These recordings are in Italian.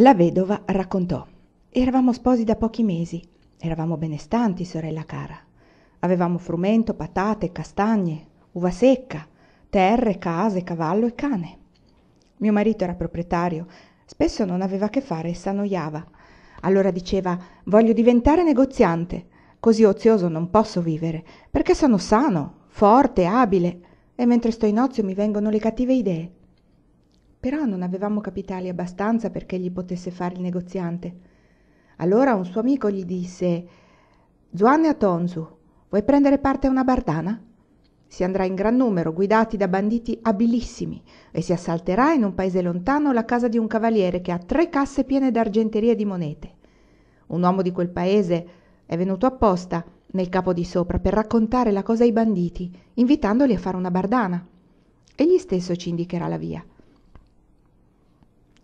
La vedova raccontò. Eravamo sposi da pochi mesi, eravamo benestanti, sorella cara. Avevamo frumento, patate, castagne, uva secca, terre, case, cavallo e cane. Mio marito era proprietario, spesso non aveva che fare e s'annoiava. Allora diceva voglio diventare negoziante, così ozioso non posso vivere, perché sono sano, forte, abile, e mentre sto in ozio mi vengono le cattive idee però non avevamo capitali abbastanza perché egli potesse fare il negoziante allora un suo amico gli disse zuanne a tonzu vuoi prendere parte a una bardana si andrà in gran numero guidati da banditi abilissimi e si assalterà in un paese lontano la casa di un cavaliere che ha tre casse piene d'argenteria e di monete un uomo di quel paese è venuto apposta nel capo di sopra per raccontare la cosa ai banditi invitandoli a fare una bardana egli stesso ci indicherà la via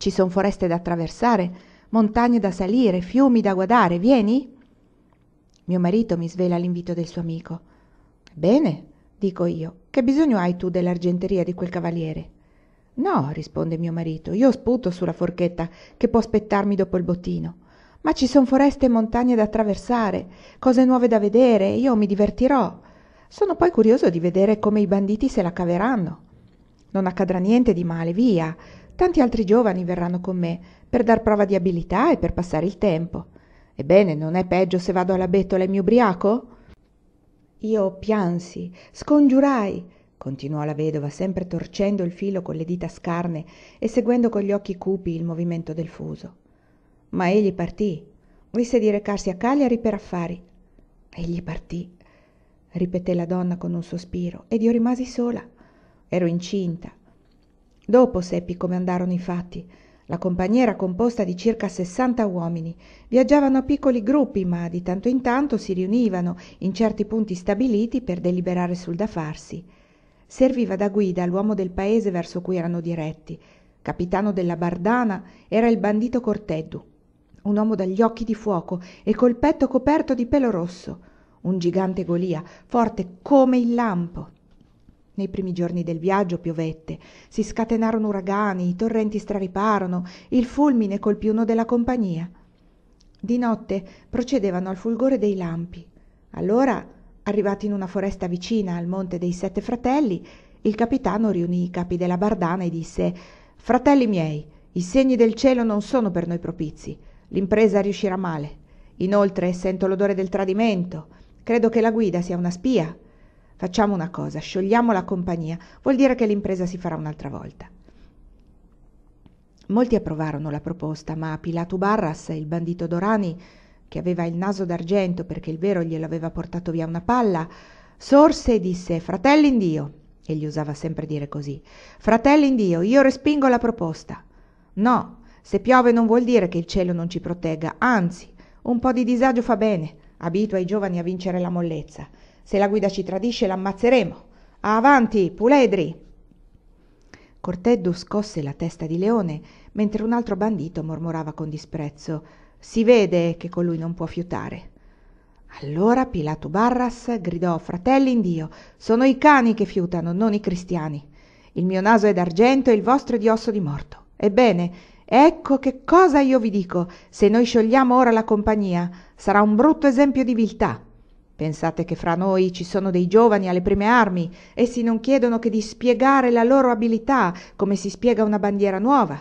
ci sono foreste da attraversare, montagne da salire, fiumi da guardare, vieni? Mio marito mi svela l'invito del suo amico. Bene, dico io, che bisogno hai tu dell'argenteria di quel cavaliere? No, risponde mio marito, io sputo sulla forchetta che può aspettarmi dopo il bottino. Ma ci sono foreste e montagne da attraversare, cose nuove da vedere, io mi divertirò. Sono poi curioso di vedere come i banditi se la caveranno. Non accadrà niente di male, via tanti altri giovani verranno con me per dar prova di abilità e per passare il tempo ebbene non è peggio se vado alla bettola e mi ubriaco io piansi scongiurai continuò la vedova sempre torcendo il filo con le dita scarne e seguendo con gli occhi cupi il movimento del fuso ma egli partì disse di recarsi a cagliari per affari egli partì ripeté la donna con un sospiro ed io rimasi sola ero incinta dopo seppi come andarono i fatti la compagnia era composta di circa sessanta uomini viaggiavano a piccoli gruppi ma di tanto in tanto si riunivano in certi punti stabiliti per deliberare sul da farsi serviva da guida l'uomo del paese verso cui erano diretti capitano della bardana era il bandito corteddu un uomo dagli occhi di fuoco e col petto coperto di pelo rosso un gigante golia forte come il lampo nei primi giorni del viaggio piovette si scatenarono uragani i torrenti strariparono il fulmine colpí uno della compagnia di notte procedevano al fulgore dei lampi allora arrivati in una foresta vicina al monte dei sette fratelli il capitano riunì i capi della bardana e disse fratelli miei i segni del cielo non sono per noi propizi l'impresa riuscirà male inoltre sento l'odore del tradimento credo che la guida sia una spia facciamo una cosa, sciogliamo la compagnia, vuol dire che l'impresa si farà un'altra volta. Molti approvarono la proposta, ma Pilato Barras, il bandito Dorani, che aveva il naso d'argento perché il vero glielo aveva portato via una palla, sorse e disse Fratelli in Dio, egli usava sempre dire così, Fratelli in Dio, io respingo la proposta. No, se piove non vuol dire che il cielo non ci protegga, anzi, un po' di disagio fa bene, abitua i giovani a vincere la mollezza. Se la guida ci tradisce l'ammazzeremo. Avanti, puledri! Corteddu scosse la testa di leone, mentre un altro bandito mormorava con disprezzo. Si vede che colui non può fiutare. Allora Pilato Barras gridò Fratelli in Dio, sono i cani che fiutano, non i cristiani. Il mio naso è d'argento e il vostro è di osso di morto. Ebbene, ecco che cosa io vi dico, se noi sciogliamo ora la compagnia, sarà un brutto esempio di viltà pensate che fra noi ci sono dei giovani alle prime armi essi non chiedono che di spiegare la loro abilità come si spiega una bandiera nuova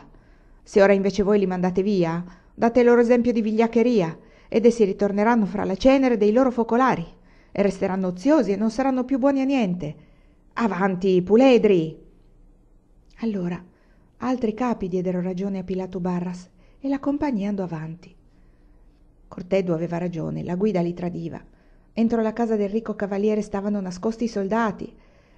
se ora invece voi li mandate via date loro esempio di vigliaccheria ed essi ritorneranno fra la cenere dei loro focolari e resteranno oziosi e non saranno più buoni a niente avanti puledri allora altri capi diedero ragione a Pilato Barras e la compagnia andò avanti Cortedo aveva ragione, la guida li tradiva. Entro la casa del ricco cavaliere stavano nascosti i soldati.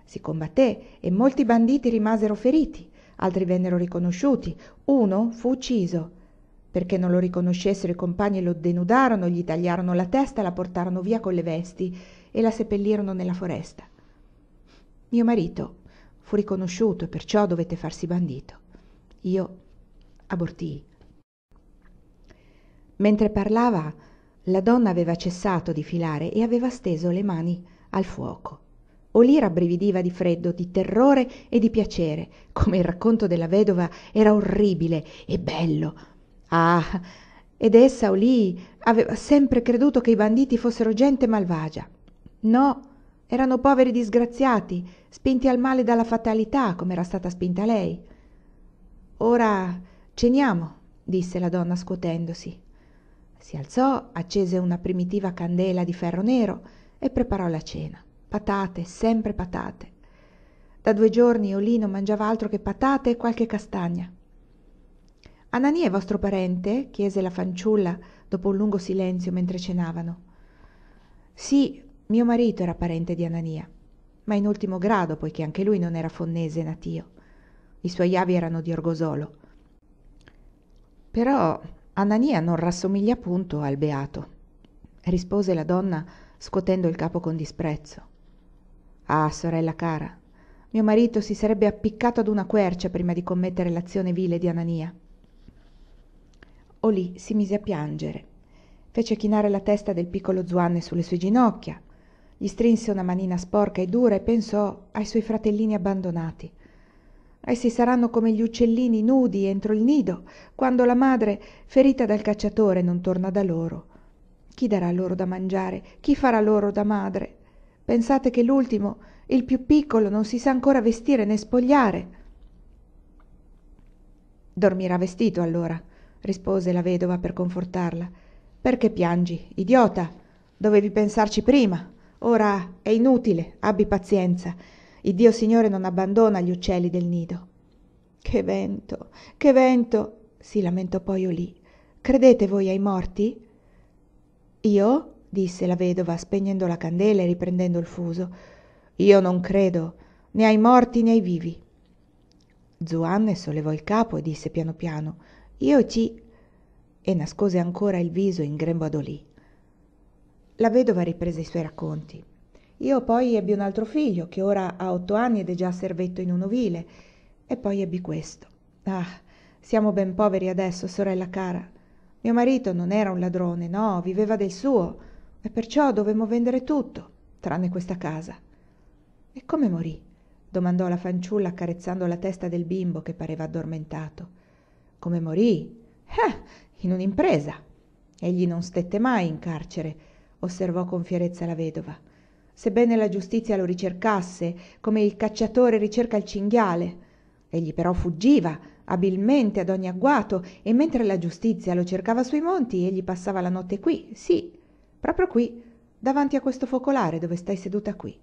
Si combatté e molti banditi rimasero feriti, altri vennero riconosciuti, uno fu ucciso. Perché non lo riconoscessero i compagni lo denudarono, gli tagliarono la testa, la portarono via con le vesti e la seppellirono nella foresta. Mio marito fu riconosciuto e perciò dovette farsi bandito. Io abortii. Mentre parlava, la donna aveva cessato di filare e aveva steso le mani al fuoco Olì rabbrividiva di freddo di terrore e di piacere come il racconto della vedova era orribile e bello ah ed essa Olì aveva sempre creduto che i banditi fossero gente malvagia no erano poveri disgraziati spinti al male dalla fatalità com'era stata spinta lei ora ceniamo disse la donna scuotendosi si alzò accese una primitiva candela di ferro nero e preparò la cena patate sempre patate da due giorni olì non mangiava altro che patate e qualche castagna anania è vostro parente chiese la fanciulla dopo un lungo silenzio mentre cenavano sì mio marito era parente di anania ma in ultimo grado poiché anche lui non era fonnese natio i suoi avi erano di orgosolo però Anania non rassomiglia punto al beato, rispose la donna scuotendo il capo con disprezzo. Ah, sorella cara, mio marito si sarebbe appiccato ad una quercia prima di commettere l'azione vile di Anania. Olì si mise a piangere, fece chinare la testa del piccolo Zuanne sulle sue ginocchia, gli strinse una manina sporca e dura e pensò ai suoi fratellini abbandonati, essi saranno come gli uccellini nudi entro il nido quando la madre ferita dal cacciatore non torna da loro chi darà loro da mangiare chi farà loro da madre pensate che l'ultimo il più piccolo non si sa ancora vestire né spogliare dormirà vestito allora rispose la vedova per confortarla perché piangi idiota dovevi pensarci prima ora è inutile abbi pazienza Dio signore non abbandona gli uccelli del nido che vento che vento si lamentò poi olì credete voi ai morti io disse la vedova spegnendo la candela e riprendendo il fuso io non credo né ai morti né ai vivi zuanne sollevò il capo e disse piano piano io ci e nascose ancora il viso in grembo ad olì la vedova riprese i suoi racconti io poi ebbi un altro figlio, che ora ha otto anni ed è già servetto in un ovile, e poi ebbi questo. Ah, siamo ben poveri adesso, sorella cara. Mio marito non era un ladrone, no, viveva del suo, e perciò dovemmo vendere tutto, tranne questa casa. E come morì? domandò la fanciulla accarezzando la testa del bimbo che pareva addormentato. Come morì? Eh, in un'impresa. Egli non stette mai in carcere, osservò con fierezza la vedova sebbene la giustizia lo ricercasse come il cacciatore ricerca il cinghiale egli però fuggiva abilmente ad ogni agguato e mentre la giustizia lo cercava sui monti egli passava la notte qui sì proprio qui davanti a questo focolare dove stai seduta qui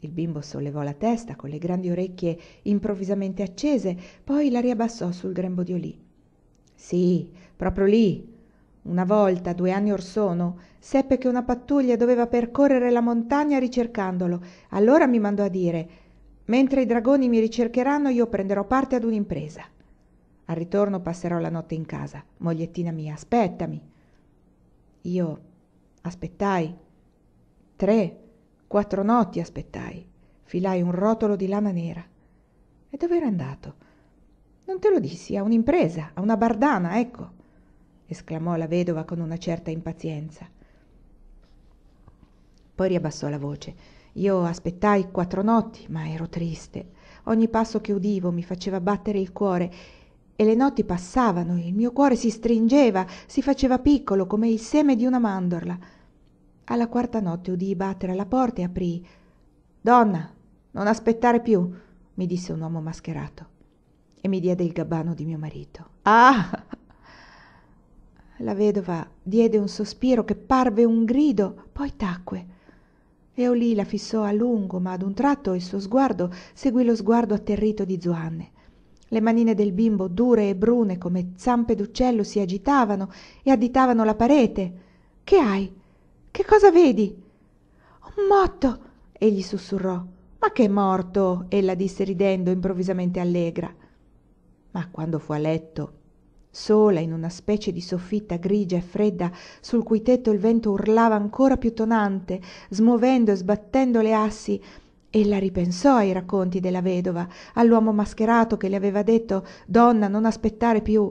il bimbo sollevò la testa con le grandi orecchie improvvisamente accese poi la riabbassò sul grembo di olì sì proprio lì una volta due anni or sono seppe che una pattuglia doveva percorrere la montagna ricercandolo allora mi mandò a dire mentre i dragoni mi ricercheranno io prenderò parte ad un'impresa al ritorno passerò la notte in casa mogliettina mia aspettami io aspettai tre quattro notti aspettai filai un rotolo di lana nera e dov'era andato non te lo dissi a un'impresa a una bardana ecco esclamò la vedova con una certa impazienza poi riabbassò la voce io aspettai quattro notti ma ero triste ogni passo che udivo mi faceva battere il cuore e le notti passavano il mio cuore si stringeva si faceva piccolo come il seme di una mandorla alla quarta notte udii battere alla porta e aprii donna non aspettare più mi disse un uomo mascherato e mi diede il gabbano di mio marito ah la vedova diede un sospiro che parve un grido poi tacque leolì la fissò a lungo ma ad un tratto il suo sguardo seguì lo sguardo atterrito di zoanne le manine del bimbo dure e brune come zampe d'uccello si agitavano e additavano la parete che hai che cosa vedi un morto egli sussurrò ma che morto ella disse ridendo improvvisamente allegra ma quando fu a letto sola in una specie di soffitta grigia e fredda sul cui tetto il vento urlava ancora più tonante smuovendo e sbattendo le assi ella ripensò ai racconti della vedova all'uomo mascherato che le aveva detto donna non aspettare più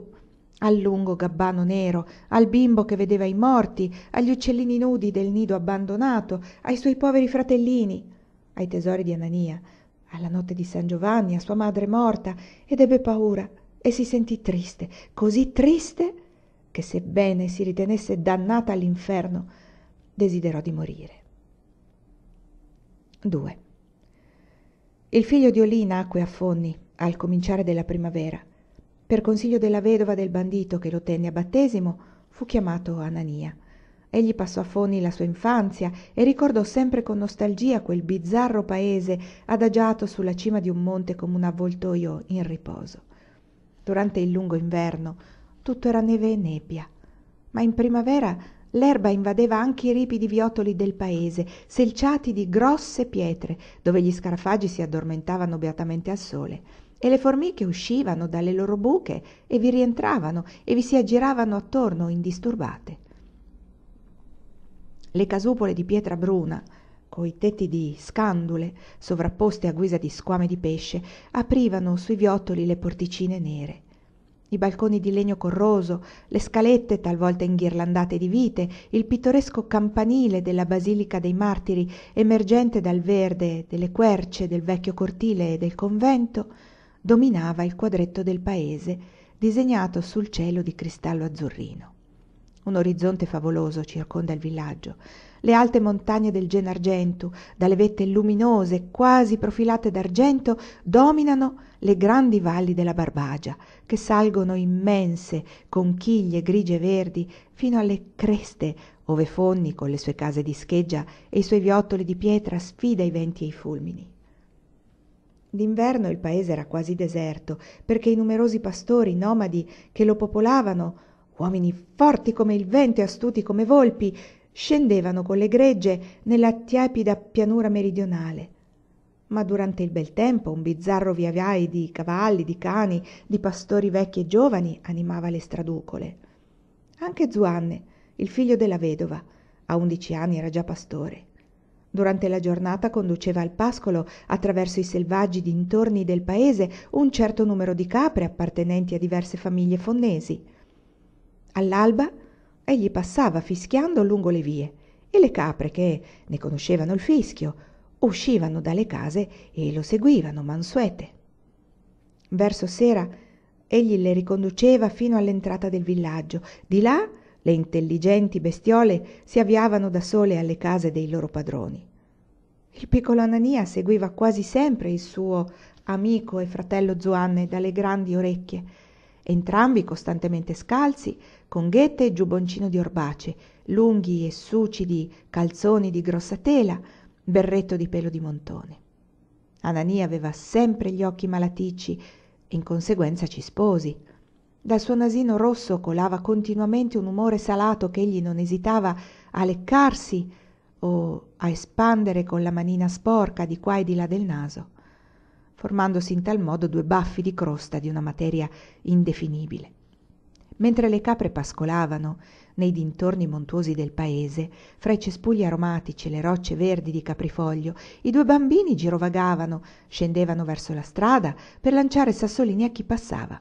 al lungo gabbano nero, al bimbo che vedeva i morti, agli uccellini nudi del nido abbandonato, ai suoi poveri fratellini, ai tesori di Anania, alla notte di San Giovanni, a sua madre morta, ed ebbe paura, e si sentì triste, così triste che sebbene si ritenesse dannata all'inferno, desiderò di morire. 2. Il figlio di Olì nacque a Fonni al cominciare della primavera. Per consiglio della vedova del bandito che lo tenne a battesimo, fu chiamato Anania. Egli passò a Fonni la sua infanzia e ricordò sempre con nostalgia quel bizzarro paese adagiato sulla cima di un monte come un avvoltoio in riposo durante il lungo inverno tutto era neve e nebbia ma in primavera l'erba invadeva anche i ripidi viottoli del paese selciati di grosse pietre dove gli scarafaggi si addormentavano beatamente al sole e le formiche uscivano dalle loro buche e vi rientravano e vi si aggiravano attorno indisturbate le casupole di pietra bruna coi tetti di scandule sovrapposte a guisa di squame di pesce aprivano sui viottoli le porticine nere i balconi di legno corroso le scalette talvolta inghirlandate di vite il pittoresco campanile della basilica dei martiri emergente dal verde delle querce del vecchio cortile del convento dominava il quadretto del paese disegnato sul cielo di cristallo azzurrino un orizzonte favoloso circonda il villaggio le alte montagne del Genargentu, dalle vette luminose quasi profilate d'argento dominano le grandi valli della barbagia che salgono immense conchiglie grigie e verdi fino alle creste ove fonni con le sue case di scheggia e i suoi viottoli di pietra sfida i venti e i fulmini d'inverno il paese era quasi deserto perché i numerosi pastori nomadi che lo popolavano uomini forti come il vento e astuti come volpi scendevano con le gregge nella tiepida pianura meridionale ma durante il bel tempo un bizzarro via vai di cavalli di cani di pastori vecchi e giovani animava le straducole anche zuanne il figlio della vedova a undici anni era già pastore Durante la giornata conduceva al pascolo, attraverso i selvaggi dintorni del paese, un certo numero di capre appartenenti a diverse famiglie fonnesi all'alba egli passava fischiando lungo le vie e le capre che ne conoscevano il fischio uscivano dalle case e lo seguivano mansuete verso sera egli le riconduceva fino all'entrata del villaggio di là le intelligenti bestiole si avviavano da sole alle case dei loro padroni il piccolo anania seguiva quasi sempre il suo amico e fratello zuanne dalle grandi orecchie entrambi costantemente scalzi con ghette e giubboncino di orbace lunghi e sucidi calzoni di grossa tela berretto di pelo di montone anania aveva sempre gli occhi malaticci e in conseguenza ci sposi. dal suo nasino rosso colava continuamente un umore salato che egli non esitava a leccarsi o a espandere con la manina sporca di qua e di là del naso formandosi in tal modo due baffi di crosta di una materia indefinibile mentre le capre pascolavano nei dintorni montuosi del paese fra i cespugli aromatici e le rocce verdi di caprifoglio i due bambini girovagavano scendevano verso la strada per lanciare sassolini a chi passava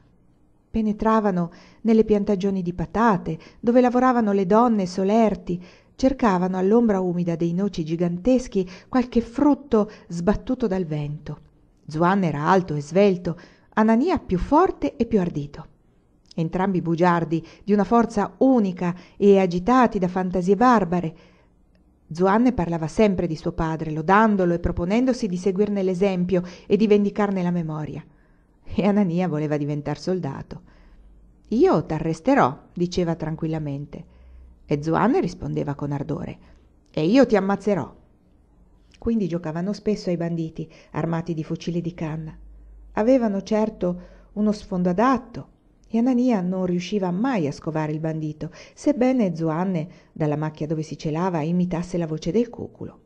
penetravano nelle piantagioni di patate dove lavoravano le donne solerti cercavano all'ombra umida dei noci giganteschi qualche frutto sbattuto dal vento zuanna era alto e svelto anania più forte e più ardito entrambi bugiardi di una forza unica e agitati da fantasie barbare zuanne parlava sempre di suo padre lodandolo e proponendosi di seguirne l'esempio e di vendicarne la memoria e anania voleva diventar soldato io t'arresterò diceva tranquillamente e zuanne rispondeva con ardore e io ti ammazzerò quindi giocavano spesso ai banditi armati di fucili di canna avevano certo uno sfondo adatto e anania non riusciva mai a scovare il bandito sebbene Zoanne, dalla macchia dove si celava imitasse la voce del cuculo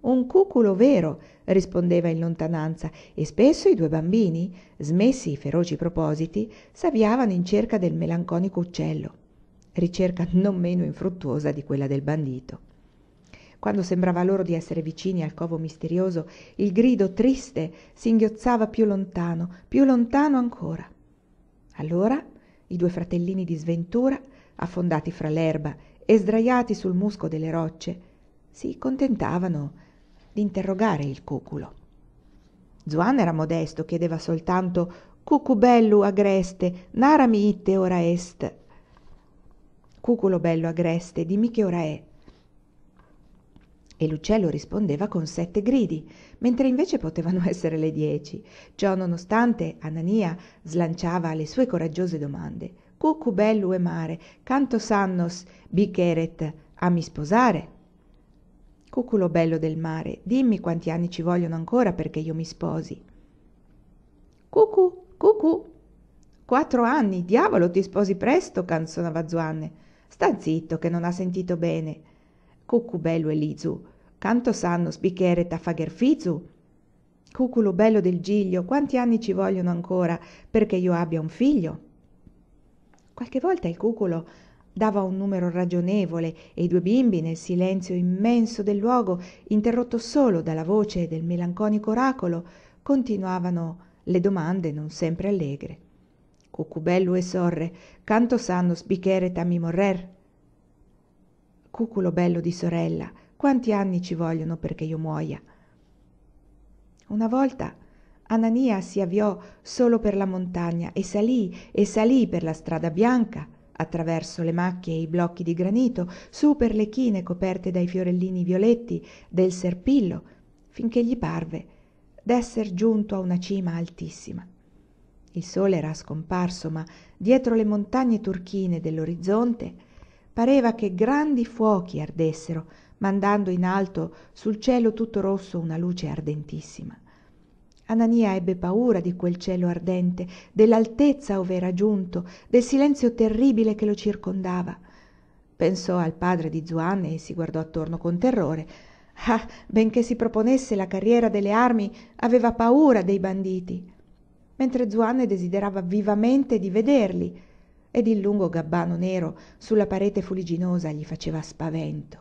un cuculo vero rispondeva in lontananza e spesso i due bambini smessi i feroci propositi s'avviavano in cerca del melanconico uccello ricerca non meno infruttuosa di quella del bandito quando sembrava loro di essere vicini al covo misterioso il grido triste singhiozzava più lontano più lontano ancora allora i due fratellini di sventura affondati fra l'erba e sdraiati sul musco delle rocce si contentavano di interrogare il cuculo Zuan era modesto chiedeva soltanto cucubellu agreste narami itte ora est cuculo bello agreste dimmi che ora è e l'uccello rispondeva con sette gridi mentre invece potevano essere le dieci ciò nonostante, anania slanciava le sue coraggiose domande cucu bellu e mare canto sannos, bicheret a mi sposare cuculo bello del mare dimmi quanti anni ci vogliono ancora perché io mi sposi Cucu, cucù quattro anni diavolo ti sposi presto canzonava zuanne sta zitto che non ha sentito bene cucu bello cucubello elizu canto sanno spichere ta fager fizu cuculo bello del giglio quanti anni ci vogliono ancora perché io abbia un figlio qualche volta il cuculo dava un numero ragionevole e i due bimbi nel silenzio immenso del luogo interrotto solo dalla voce del melanconico oracolo continuavano le domande non sempre allegre cucubello e sorre canto sanno spichere a mi morrer cuculo bello di sorella, quanti anni ci vogliono perché io muoia? Una volta Anania si avviò solo per la montagna e salì e salì per la strada bianca, attraverso le macchie e i blocchi di granito, su per le chine coperte dai fiorellini violetti del serpillo, finché gli parve d'esser giunto a una cima altissima. Il sole era scomparso, ma dietro le montagne turchine dell'orizzonte pareva che grandi fuochi ardessero mandando in alto sul cielo tutto rosso una luce ardentissima anania ebbe paura di quel cielo ardente dell'altezza ov'era giunto del silenzio terribile che lo circondava pensò al padre di zuanna e si guardò attorno con terrore ah benché si proponesse la carriera delle armi aveva paura dei banditi mentre zuanna desiderava vivamente di vederli ed il lungo gabbano nero sulla parete fuligginosa gli faceva spavento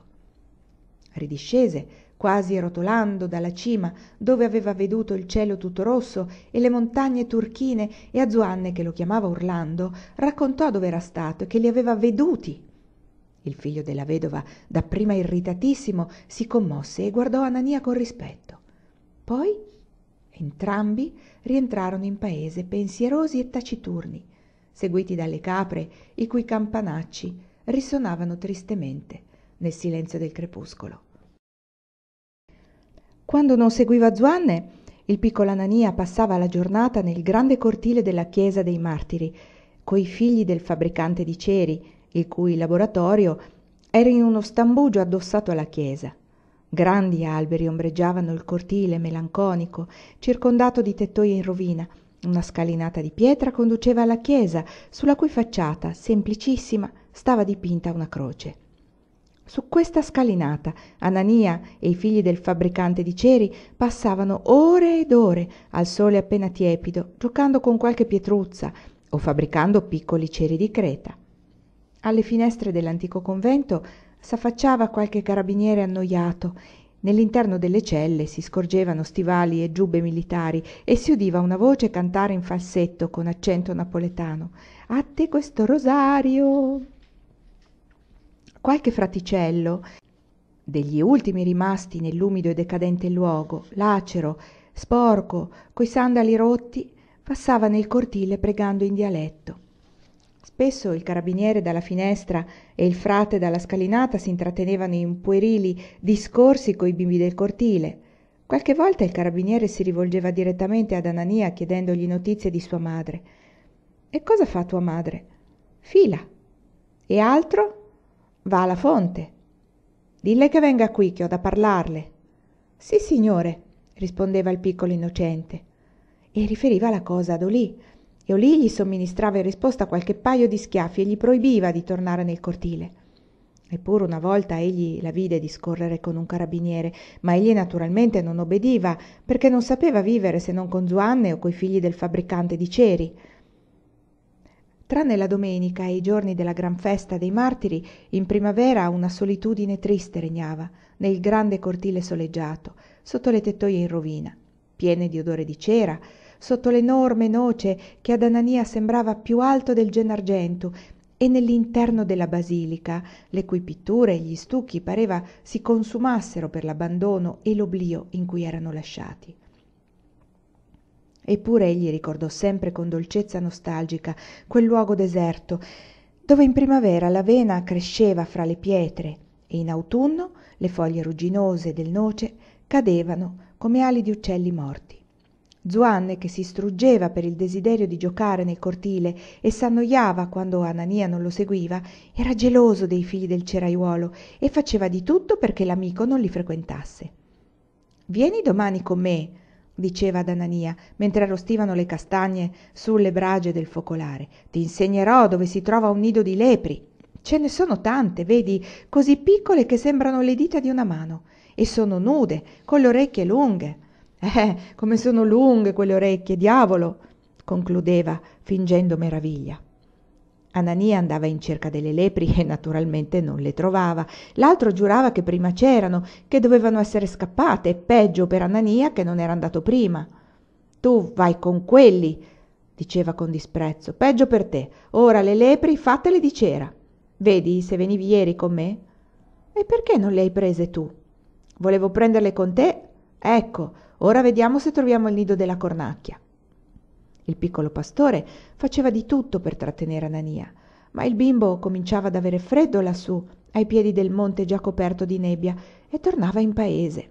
ridiscese quasi rotolando dalla cima dove aveva veduto il cielo tutto rosso e le montagne turchine e a zuanne che lo chiamava urlando raccontò dov'era stato e che li aveva veduti il figlio della vedova dapprima irritatissimo si commosse e guardò anania con rispetto poi entrambi rientrarono in paese pensierosi e taciturni seguiti dalle capre i cui campanacci risonavano tristemente nel silenzio del crepuscolo quando non seguiva zuanne il piccolo anania passava la giornata nel grande cortile della chiesa dei martiri coi figli del fabbricante di ceri il cui laboratorio era in uno stambugio addossato alla chiesa grandi alberi ombreggiavano il cortile melanconico circondato di tettoie in rovina una scalinata di pietra conduceva alla chiesa sulla cui facciata semplicissima stava dipinta una croce su questa scalinata anania e i figli del fabbricante di ceri passavano ore ed ore al sole appena tiepido giocando con qualche pietruzza o fabbricando piccoli ceri di creta alle finestre dell'antico convento s'affacciava qualche carabiniere annoiato nell'interno delle celle si scorgevano stivali e giubbe militari e si udiva una voce cantare in falsetto con accento napoletano a te questo rosario qualche fraticello degli ultimi rimasti nell'umido e decadente luogo lacero sporco coi sandali rotti passava nel cortile pregando in dialetto spesso il carabiniere dalla finestra e il frate dalla scalinata si intrattenevano in puerili discorsi coi bimbi del cortile qualche volta il carabiniere si rivolgeva direttamente ad anania chiedendogli notizie di sua madre e cosa fa tua madre fila e altro va alla fonte dille che venga qui che ho da parlarle sissignore rispondeva il piccolo innocente e riferiva la cosa a dolì e olí gli somministrava in risposta qualche paio di schiaffi e gli proibiva di tornare nel cortile eppure una volta egli la vide discorrere con un carabiniere ma egli naturalmente non obbediva perché non sapeva vivere se non con zuanne o coi figli del fabbricante di ceri tranne la domenica e i giorni della gran festa dei martiri in primavera una solitudine triste regnava nel grande cortile soleggiato sotto le tettoie in rovina piene di odore di cera sotto l'enorme noce che ad anania sembrava più alto del genargento e nell'interno della basilica le cui pitture e gli stucchi pareva si consumassero per l'abbandono e l'oblio in cui erano lasciati eppure egli ricordò sempre con dolcezza nostalgica quel luogo deserto dove in primavera l'avena cresceva fra le pietre e in autunno le foglie rugginose del noce cadevano come ali di uccelli morti zuanne che si struggeva per il desiderio di giocare nel cortile e s'annoiava quando anania non lo seguiva era geloso dei figli del ceraiuolo e faceva di tutto perché l'amico non li frequentasse vieni domani con me diceva ad anania mentre arrostivano le castagne sulle brage del focolare ti insegnerò dove si trova un nido di lepri ce ne sono tante vedi così piccole che sembrano le dita di una mano e sono nude con le orecchie lunghe eh come sono lunghe quelle orecchie diavolo concludeva fingendo meraviglia anania andava in cerca delle lepri e naturalmente non le trovava l'altro giurava che prima c'erano che dovevano essere scappate peggio per anania che non era andato prima tu vai con quelli diceva con disprezzo peggio per te ora le lepri fatele di cera vedi se venivi ieri con me e perché non le hai prese tu volevo prenderle con te ecco Ora vediamo se troviamo il nido della cornacchia. Il piccolo pastore faceva di tutto per trattenere Anania, ma il bimbo cominciava ad avere freddo lassù, ai piedi del monte già coperto di nebbia, e tornava in paese.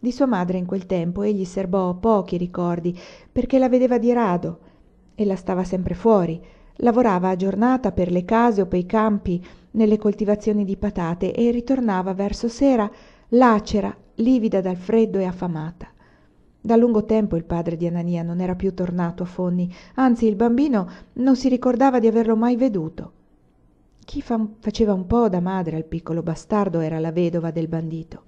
Di sua madre in quel tempo egli serbò pochi ricordi, perché la vedeva di rado. Ella stava sempre fuori, lavorava a giornata per le case o per i campi, nelle coltivazioni di patate, e ritornava verso sera lacera livida dal freddo e affamata. Da lungo tempo il padre di Anania non era più tornato a Fonni, anzi il bambino non si ricordava di averlo mai veduto. Chi fa- faceva un po' da madre al piccolo bastardo era la vedova del bandito.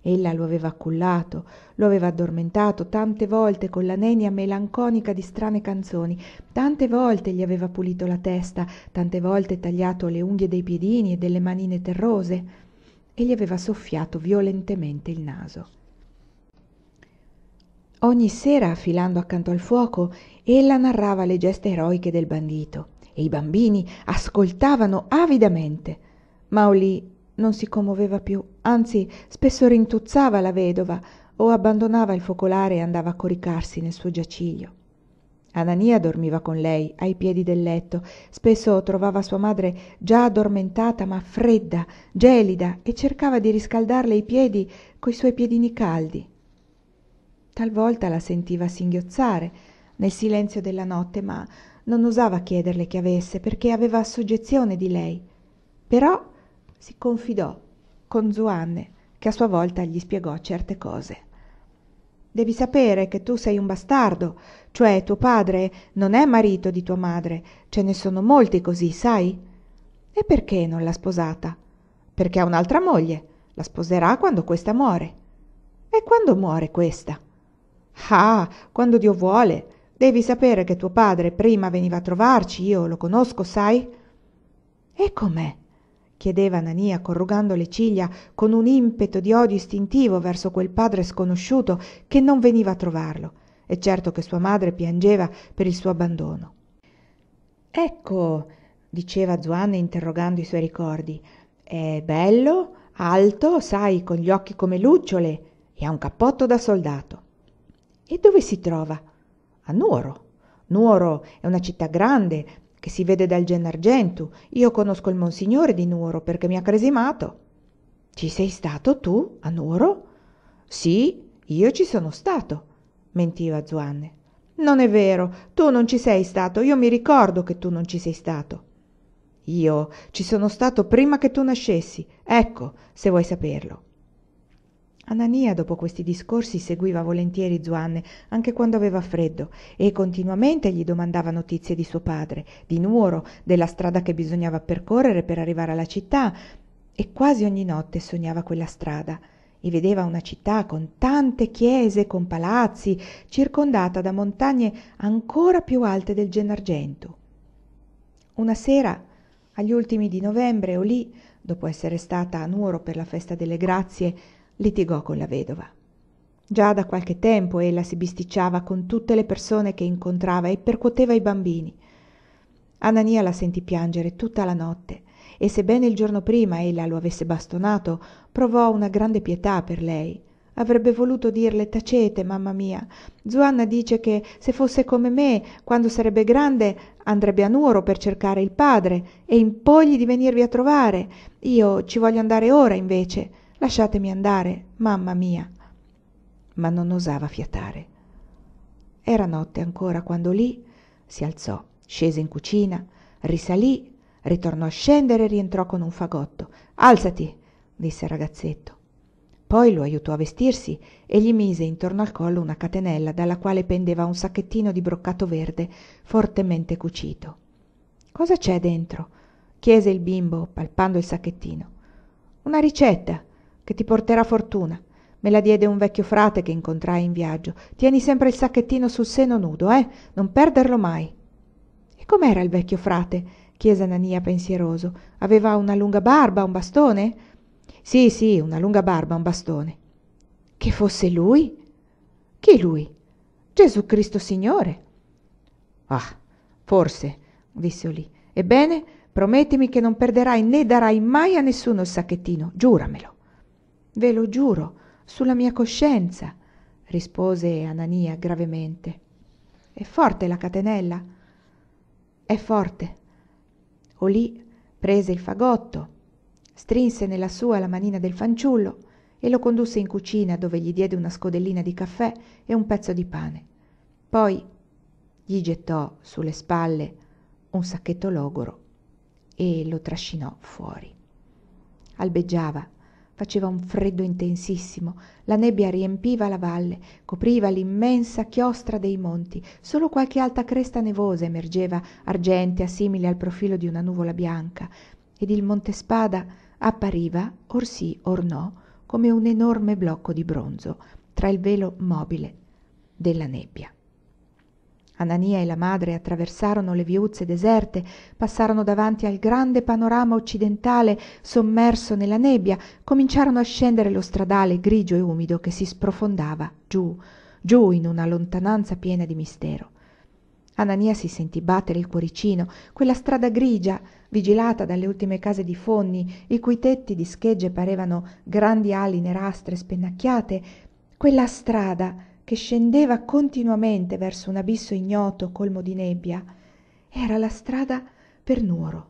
Ella lo aveva accullato, lo aveva addormentato tante volte con la nenia melanconica di strane canzoni, tante volte gli aveva pulito la testa, tante volte tagliato le unghie dei piedini e delle manine terrose e gli aveva soffiato violentemente il naso. Ogni sera, filando accanto al fuoco, ella narrava le geste eroiche del bandito e i bambini ascoltavano avidamente. Maulì non si commuoveva più, anzi spesso rintuzzava la vedova o abbandonava il focolare e andava a coricarsi nel suo giaciglio anania dormiva con lei ai piedi del letto spesso trovava sua madre già addormentata ma fredda gelida e cercava di riscaldarle i piedi coi suoi piedini caldi talvolta la sentiva singhiozzare nel silenzio della notte ma non osava chiederle che avesse perché aveva soggezione di lei però si confidò con zuanne che a sua volta gli spiegò certe cose devi sapere che tu sei un bastardo, cioè tuo padre non è marito di tua madre, ce ne sono molti così, sai? E perché non l'ha sposata? Perché ha un'altra moglie, la sposerà quando questa muore. E quando muore questa? Ah, quando Dio vuole. Devi sapere che tuo padre prima veniva a trovarci, io lo conosco, sai? E com'è? chiedeva Anania corrugando le ciglia con un impeto di odio istintivo verso quel padre sconosciuto che non veniva a trovarlo e certo che sua madre piangeva per il suo abbandono. Ecco, diceva Zuanna interrogando i suoi ricordi, è bello, alto, sai, con gli occhi come lucciole e ha un cappotto da soldato. E dove si trova? A Nuoro. Nuoro è una città grande, che si vede dal Gennargentu. Io conosco il Monsignore di Nuoro perché mi ha cresimato. Ci sei stato tu a Nuoro? Sì, io ci sono stato, mentiva Zuanne. Non è vero, tu non ci sei stato, io mi ricordo che tu non ci sei stato. Io ci sono stato prima che tu nascessi, ecco, se vuoi saperlo anania dopo questi discorsi seguiva volentieri zuanne anche quando aveva freddo e continuamente gli domandava notizie di suo padre di nuoro della strada che bisognava percorrere per arrivare alla città e quasi ogni notte sognava quella strada e vedeva una città con tante chiese con palazzi circondata da montagne ancora più alte del gennargentu una sera agli ultimi di novembre Olì, dopo essere stata a nuoro per la festa delle grazie litigò con la vedova. Già da qualche tempo ella si bisticciava con tutte le persone che incontrava e percuoteva i bambini. Anania la sentì piangere tutta la notte e sebbene il giorno prima ella lo avesse bastonato, provò una grande pietà per lei. Avrebbe voluto dirle tacete, mamma mia. Zuanna dice che se fosse come me, quando sarebbe grande, andrebbe a Nuoro per cercare il padre e impogli di venirvi a trovare. Io ci voglio andare ora invece. Lasciatemi andare, mamma mia. Ma non osava fiatare. Era notte ancora quando lì si alzò, scese in cucina, risalì, ritornò a scendere e rientrò con un fagotto. Alzati, disse il ragazzetto. Poi lo aiutò a vestirsi e gli mise intorno al collo una catenella dalla quale pendeva un sacchettino di broccato verde fortemente cucito. Cosa c'è dentro? chiese il bimbo palpando il sacchettino. Una ricetta, che ti porterà fortuna me la diede un vecchio frate che incontrai in viaggio tieni sempre il sacchettino sul seno nudo eh non perderlo mai e com'era il vecchio frate chiese anania pensieroso aveva una lunga barba un bastone sì sì una lunga barba un bastone che fosse lui chi lui Gesù Cristo Signore ah forse disse lì ebbene promettimi che non perderai né darai mai a nessuno il sacchettino giuramelo ve lo giuro sulla mia coscienza rispose anania gravemente è forte la catenella è forte Olì prese il fagotto strinse nella sua la manina del fanciullo e lo condusse in cucina dove gli diede una scodellina di caffè e un pezzo di pane poi gli gettò sulle spalle un sacchetto logoro e lo trascinò fuori albeggiava Faceva un freddo intensissimo, la nebbia riempiva la valle, copriva l'immensa chiostra dei monti, solo qualche alta cresta nevosa emergeva argentea simile al profilo di una nuvola bianca, ed il Monte Spada appariva, or sì or no, come un enorme blocco di bronzo, tra il velo mobile della nebbia. Anania e la madre attraversarono le viuzze deserte, passarono davanti al grande panorama occidentale sommerso nella nebbia, cominciarono a scendere lo stradale grigio e umido che si sprofondava giù, giù in una lontananza piena di mistero. Anania si sentì battere il cuoricino, quella strada grigia, vigilata dalle ultime case di fonni, i cui tetti di schegge parevano grandi ali nerastre spennacchiate, quella strada che scendeva continuamente verso un abisso ignoto colmo di nebbia era la strada per nuoro